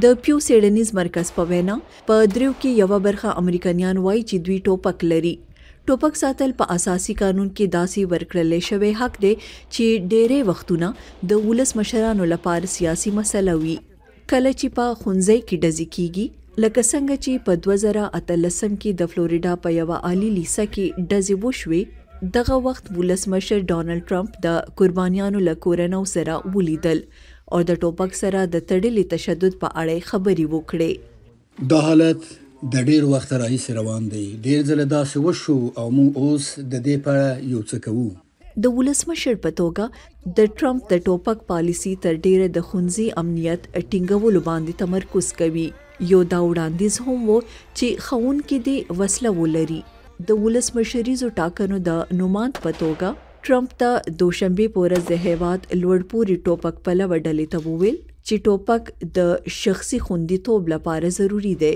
د پیو سیډنیز مرکز په وینا په دریو کې یو برخه امریکایان وایي چې دوی ټوپک لري ټوپک ساتل په اساسي قانون کې داسي ورکړل شوی حق دی چې ډېری وختونه د ولس مشرانو لپاره سیاسي مسله وي کله چې په خونځي کې دزي کیږي لکه څنګه چې په 2013 کې د فلوریدا په یو عالی لیسا کې دزي وشوي دغه وخت ولسمشر ډانلډ ټرمپ د قربانیانو لکورنو سره ولیدل او د ټوپک سره د تړلې تشدد په اړه خبري وکړي دا حالت د ډیر وخت راهیسې روان دی ډیر ځله داسې وشو او موږ اوس د دې په اړه یو څه کوو د ولسمشر په توګه د ټرمپ د ټوپک پالیسی تر ډیره د خنځي امنیت ټینګولو باندې تمرکز کوي یو دا وړاندیز هم وو چې خون کې دی وسله ولري د ولسمشریزو ټاکنو د نوماند په توګه ټرمپ ته دوشنبه پورز د هیواد لوړپوري ټوپک په لور ډلې ته وویل چې ټوپک د شخصي خوندیتوب لپاره ضروری دی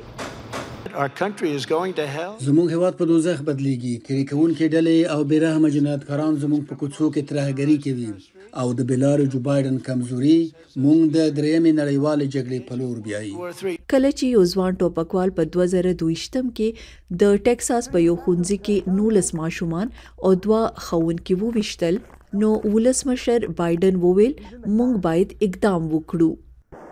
زموږ هیواد په دوزخ بدلیږي کریکون کې ډلې او بیرحمه جنایتکاران زموږ په کوڅو کې ترهګری کوي او د بلار جو بایدن کمزوري مونږ د دریمې نړیوال جګړې په لور بیایي کله چې یو ځوان ټوپکوال په 2022م کې د ټکساس په یو خونځي کې 19 ماشومان او دوه خونکې وو وشتل نو ولسمشر بایدن وویل مونږ باید اقدام وکړو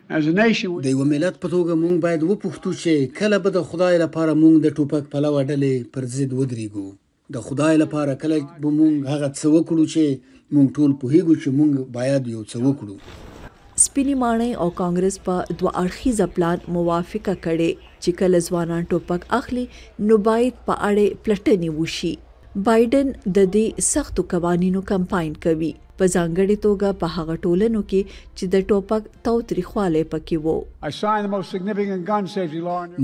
د یو ملت په توګه مونږ باید وپوښتو چې کله به د خدای لپاره مونږ د ټوپک پلوه ډلې پر ضد ودرېږو د خدای لپاره کله به مونږ هغه څه وکړو چې مونږ ټول پوهیږو چې مونږ باید یو څه وکړو سپینی مانای او کانګرس په دوه اړخیزه پلان موافقه کړي چې کله ځوانان ټوپک اخلي نو باید په اړه پلټنې وشي بایدن د دې سختو قوانینو کمپاین کوي په ځانګړې توګه په هغه ټولنو کې چې د ټوپک تاوتریخواله پکې وو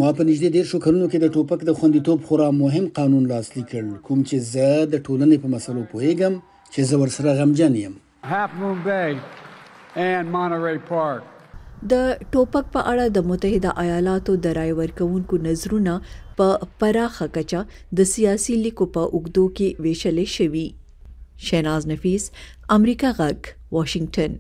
ما په نږدې ډیر شو کلونو کې د ټوپک د خوندیتوب خورا مهم قانون لاسلیک کړ کوم چې زه د ټولنې په مسلو پوهیږم چې زه ورسره غمجن یم Half Moon Bay and Monterey Park د ټوپک په اړه د متحده ایالاتو د رای ورکونکو نظرونه په پراخه کچا د سیاسي لیکو په اوګدو کې ویشل شوی شیناز نفیس امریکا غږ واشنگټن